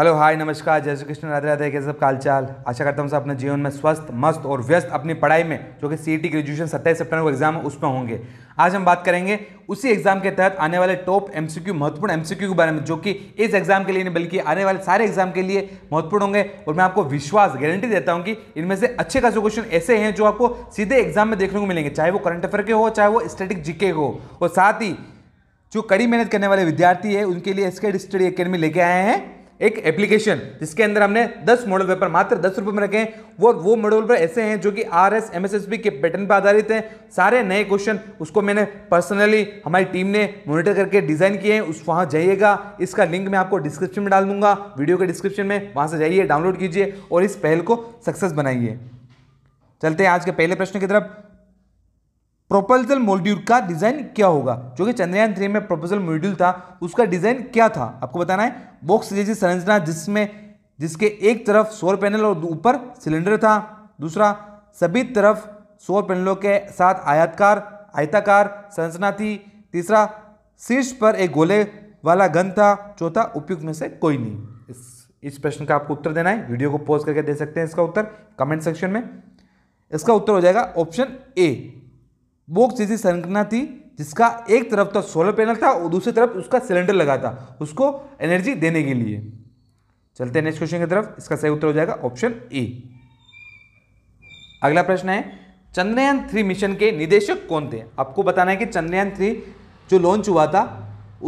hello hi नमस्कार जय श्री कृष्ण राधे राधे कैसे सब कालचाल आशा करता हूँ सब अपने जीवन में स्वस्थ मस्त और व्यस्त अपनी पढ़ाई में जो कि सी ग्रेजुएशन e सत्ताईस सितंबर को एग्जाम है उसमें होंगे आज हम बात करेंगे उसी एग्जाम के तहत आने वाले टॉप एमसीक्यू महत्वपूर्ण एमसीक्यू के बारे में जो कि इस एग्जाम के लिए नहीं बल्कि आने वाले सारे एग्जाम के लिए महत्वपूर्ण होंगे और मैं आपको विश्वास गारंटी देता हूं कि इनमें से अच्छे खासे क्वेश्चन ऐसे हैं जो आपको सीधे एग्जाम में देखने को मिलेंगे चाहे वो करंट अफेयर के हो चाहे वो स्टेटिक जीके हो और साथ ही जो कड़ी मेहनत करने वाले विद्यार्थी है उनके लिए स्केट स्टडी अकेडमी लेके आए हैं एक एप्लीकेशन जिसके अंदर हमने 10 मॉडल पेपर मात्र दस रुपए में रखे हैं वो वो मॉडल पेपर ऐसे हैं जो कि R S M S S B के पैटर्न पर आधारित हैं सारे नए क्वेश्चन उसको मैंने पर्सनली हमारी टीम ने मॉनिटर करके डिज़ाइन किए हैं उस वहां जाइएगा इसका लिंक मैं आपको डिस्क्रिप्शन में डाल दूंगा वीडियो के डिस्क्रिप्शन में वहां से जाइए डाउनलोड कीजिए और इस पहल को सक्सेस बनाइए चलते हैं आज के पहले प्रश्न की तरफ प्रोपल्सल मॉड्यूल का डिजाइन क्या होगा जो कि चंद्रयान थ्री में प्रोपल्सल मॉड्यूल था उसका डिजाइन क्या था आपको बताना है बॉक्स जैसी संरचना जिसमें जिसके एक तरफ सौर पैनल और ऊपर सिलेंडर था दूसरा सभी तरफ सौर पैनलों के साथ आयातकार आयताकार संरचना थी तीसरा शीर्ष पर एक गोले वाला गन था चौथा उपयुक्त में से कोई नहीं इस इस प्रश्न का आपको उत्तर देना है वीडियो को पॉज करके दे सकते हैं इसका उत्तर कमेंट सेक्शन में इसका उत्तर हो जाएगा ऑप्शन ए बॉक्स जैसी संरचना थी जिसका एक तरफ तो सोलर पैनल था और दूसरी तरफ उसका सिलेंडर लगा था उसको एनर्जी देने के लिए चलते हैं नेक्स्ट क्वेश्चन की तरफ इसका सही उत्तर हो जाएगा ऑप्शन ए अगला प्रश्न है चंद्रयान थ्री मिशन के निदेशक कौन थे आपको बताना है कि चंद्रयान थ्री जो लॉन्च हुआ था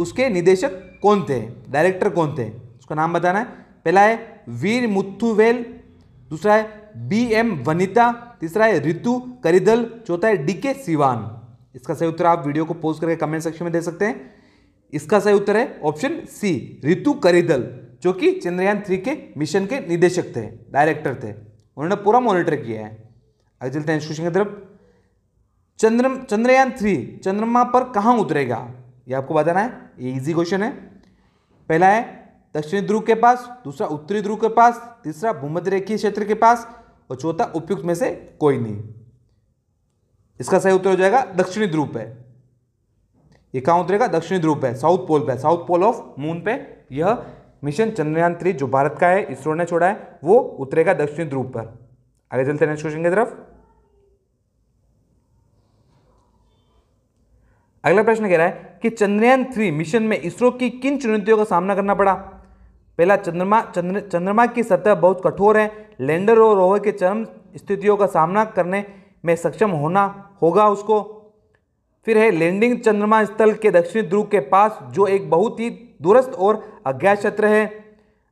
उसके निदेशक कौन थे डायरेक्टर कौन थे उसका नाम बताना है पहला है वीर मुथुवेल दूसरा है बी एम वनिता तीसरा है ऋतु करिदल चौथा है डी के सिवान इसका सही उत्तर आप वीडियो को पोस्ट करके कमेंट सेक्शन में दे सकते हैं इसका सही उत्तर है ऑप्शन सी ऋतु करिदल जो कि चंद्रयान थ्री के मिशन के निदेशक थे डायरेक्टर थे उन्होंने पूरा मॉनिटर किया है आगे चलते हैं क्वेश्चन की तरफ चंद्र चंद्रयान थ्री चंद्रमा पर कहाँ उतरेगा ये आपको बताना है ये इजी क्वेश्चन है पहला है दक्षिणी ध्रुव के पास दूसरा उत्तरी ध्रुव के पास तीसरा भूमध्य रेखीय क्षेत्र के पास और चौथा उपयुक्त में से कोई नहीं इसका सही उत्तर हो जाएगा दक्षिणी ध्रुव पे ये कहाँ उतरेगा दक्षिणी ध्रुव पे साउथ पोल पे साउथ पोल ऑफ मून पे यह मिशन चंद्रयान थ्री जो भारत का है इसरो ने छोड़ा है वो उतरेगा दक्षिणी ध्रुव पर आगे चलते नेक्स्ट क्वेश्चन की तरफ अगला प्रश्न कह रहा है कि चंद्रयान थ्री मिशन में इसरो की किन चुनौतियों का सामना करना पड़ा पहला चंद्रमा चंद्र चंद्रमा की सतह बहुत कठोर है लैंडर और रोवर के चरम स्थितियों का सामना करने में सक्षम होना होगा उसको फिर है लैंडिंग चंद्रमा स्थल के दक्षिणी ध्रुव के पास जो एक बहुत ही दूरस्थ और अज्ञात क्षेत्र है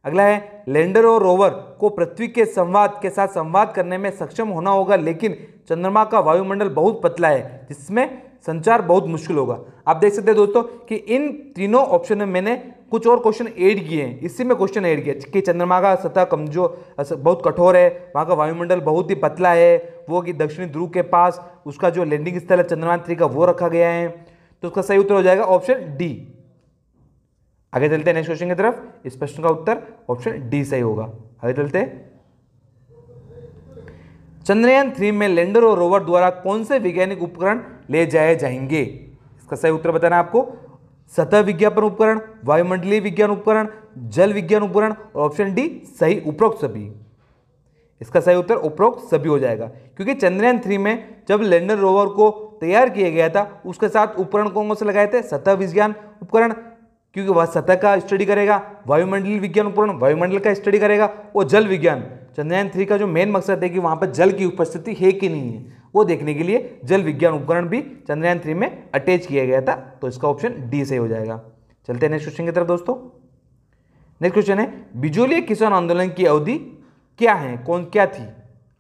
अगला है लैंडर और रोवर को पृथ्वी के संवाद के साथ संवाद करने में सक्षम होना होगा लेकिन चंद्रमा का वायुमंडल बहुत पतला है जिसमें संचार बहुत मुश्किल होगा आप देख सकते हैं दोस्तों कि इन तीनों ऑप्शन में मैंने कुछ और क्वेश्चन ऐड किए हैं इसी में क्वेश्चन ऐड किया कि चंद्रमा का सतह कमजोर बहुत कठोर है वहाँ का वायुमंडल बहुत ही पतला है वो कि दक्षिणी ध्रुव के पास उसका जो लैंडिंग स्थल है चंद्रमा थ्री का वो रखा गया है तो उसका सही उत्तर हो जाएगा ऑप्शन डी आगे चलते हैं नेक्स्ट क्वेश्चन की तरफ इस प्रश्न का उत्तर ऑप्शन डी सही होगा आगे चलते हैं चंद्रयान थ्री में लैंडर और रोवर द्वारा कौन से वैज्ञानिक उपकरण ले जाए जाएंगे इसका सही उत्तर बताना आपको सतह विज्ञापन उपकरण वायुमंडलीय विज्ञान उपकरण जल विज्ञान उपकरण और ऑप्शन डी सही उपरोक्त सभी इसका सही उत्तर उपरोक्त सभी हो जाएगा क्योंकि चंद्रयान थ्री में जब लैंडर रोवर को तैयार किया गया था उसके साथ उपकरण कौन कौन से लगाए थे सतह विज्ञान उपकरण क्योंकि वह सतह का स्टडी करेगा वायुमंडलीय विज्ञान उपकरण वायुमंडल का स्टडी करेगा और जल विज्ञान चंद्रयान थ्री का जो मेन मकसद है कि वहाँ पर जल की उपस्थिति है कि नहीं है वो देखने के लिए जल विज्ञान उपकरण भी चंद्रयान थ्री में अटैच किया गया था तो इसका ऑप्शन डी सही हो जाएगा चलते हैं नेक्स्ट क्वेश्चन की तरफ दोस्तों नेक्स्ट क्वेश्चन है बिजोलिया किसान आंदोलन की अवधि क्या है कौन क्या थी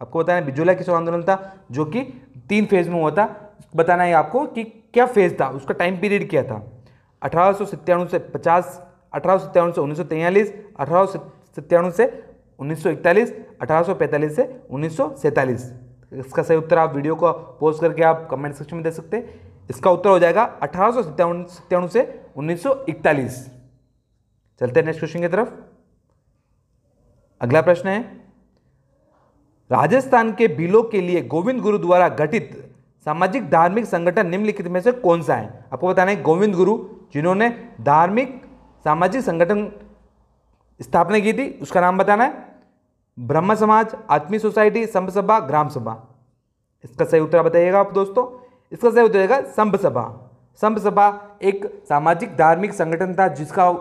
आपको बताना है बिजोलिया किसान आंदोलन था जो कि तीन फेज में हुआ था बताना है आपको कि क्या फेज था उसका टाइम पीरियड क्या था अठारह से पचास अठारह से उन्नीस सौ तैयलीस अठारह से 1941 1845 से उन्नीस इसका सही उत्तर आप वीडियो को पोस्ट करके आप कमेंट सेक्शन में दे सकते हैं इसका उत्तर हो जाएगा अठारह से उन्नीस चलते हैं नेक्स्ट क्वेश्चन की तरफ अगला प्रश्न है राजस्थान के बिलो के लिए गोविंद गुरु द्वारा गठित सामाजिक धार्मिक संगठन निम्नलिखित में से कौन सा है आपको बताना है गोविंद गुरु जिन्होंने धार्मिक सामाजिक संगठन स्थापना की थी उसका नाम बताना है ब्रह्म समाज आत्मी सोसाइटी संभ सभा ग्राम सभा इसका सही उत्तर बताइएगा आप दोस्तों इसका सही उत्तर रहेगा संभ सभा संभ सभा एक सामाजिक धार्मिक संगठन था जिसका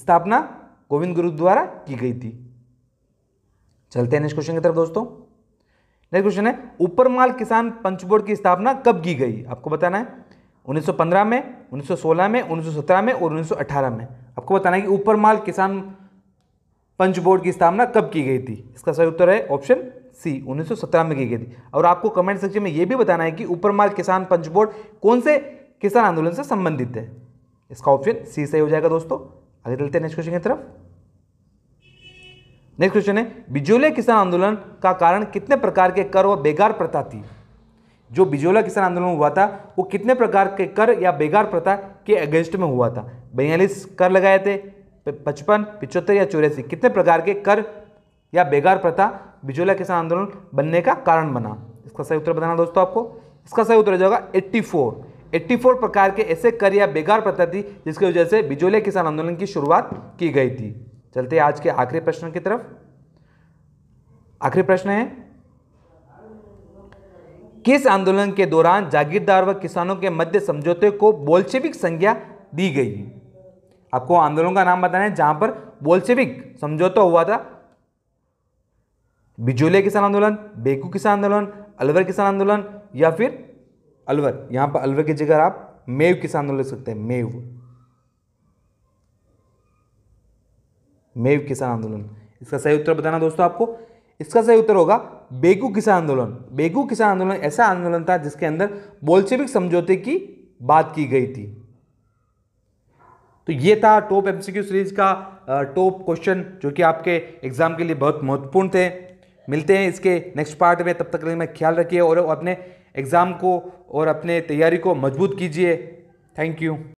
स्थापना गोविंद गुरु द्वारा की गई थी चलते हैं नेक्स्ट क्वेश्चन की तरफ दोस्तों नेक्स्ट क्वेश्चन है ऊपरमाल किसान पंच बोर्ड की स्थापना कब की गई आपको बताना है 1915 में 1916 में 1917 में और 1918 में आपको बताना है कि ऊपरमाल किसान पंच बोर्ड की स्थापना कब की गई थी इसका सही उत्तर है ऑप्शन सी 1917 में की गई थी और आपको कमेंट सेक्शन में यह भी बताना है कि उपरमाल किसान पंच बोर्ड कौन से किसान आंदोलन से संबंधित है इसका ऑप्शन सी सही हो जाएगा दोस्तों आगे चलते हैं नेक्स्ट क्वेश्चन की तरफ नेक्स्ट क्वेश्चन है बिजोले किसान आंदोलन का कारण कितने प्रकार के कर व बेगार प्रथा थी जो बिजोला किसान आंदोलन हुआ था वो कितने प्रकार के कर या बेगार प्रथा के अगेंस्ट में हुआ था बयालीस कर लगाए थे पचपन पिचहत्तर या चौरासी कितने प्रकार के कर या बेगार प्रथा बिजोला किसान आंदोलन बनने का कारण बना इसका सही उत्तर बताना दोस्तों आपको इसका सही उत्तर हो जाएगा 84 84 प्रकार के ऐसे कर या बेगार प्रथा थी जिसकी वजह से बिजोले किसान आंदोलन की शुरुआत की गई थी चलते आज के आखिरी प्रश्न की तरफ आखिरी प्रश्न है किस आंदोलन के दौरान जागीरदार व किसानों के मध्य समझौते को बोल्शेविक संज्ञा दी गई आपको आंदोलन का नाम बताना है जहां पर बोल्सेविक समझौता हुआ था बिजोलिया किसान आंदोलन बेकू किसान आंदोलन अलवर किसान आंदोलन या फिर अलवर यहां पर अलवर की जगह आप मेव किसान आंदोलन लिख सकते हैं मेव मेव किसान आंदोलन इसका सही उत्तर बताना दोस्तों आपको इसका सही उत्तर होगा बेकू किसान आंदोलन बेकू किसान आंदोलन ऐसा आंदोलन था जिसके अंदर बोलसेविक समझौते की बात की गई थी तो ये था टॉप एमसीक्यू सीरीज का टॉप क्वेश्चन जो कि आपके एग्जाम के लिए बहुत महत्वपूर्ण थे मिलते हैं इसके नेक्स्ट पार्ट में तब तक में ख्याल रखिए और अपने एग्ज़ाम को और अपने तैयारी को मजबूत कीजिए थैंक यू